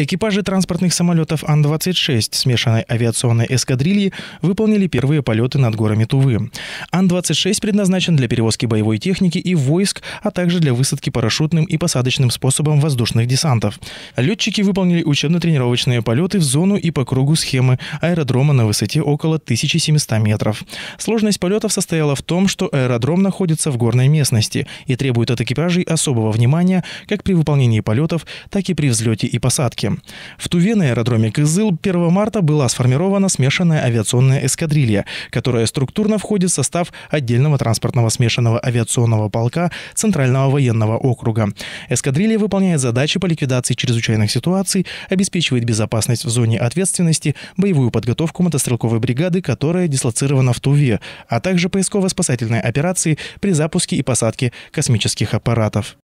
Экипажи транспортных самолетов Ан-26 смешанной авиационной эскадрильи выполнили первые полеты над горами Тувы. Ан-26 предназначен для перевозки боевой техники и войск, а также для высадки парашютным и посадочным способом воздушных десантов. Летчики выполнили учебно-тренировочные полеты в зону и по кругу схемы аэродрома на высоте около 1700 метров. Сложность полетов состояла в том, что аэродром находится в горной местности и требует от экипажей особого внимания как при выполнении полетов, так и при взлете и посадке. Хабаровске. В Туве на аэродроме Кызыл 1 марта была сформирована смешанная авиационная эскадрилья, которая структурно входит в состав отдельного транспортного смешанного авиационного полка Центрального военного округа. Эскадрилья выполняет задачи по ликвидации чрезвычайных ситуаций, обеспечивает безопасность в зоне ответственности, боевую подготовку мотострелковой бригады, которая дислоцирована в Туве, а также поисково-спасательные операции при запуске и посадке космических аппаратов.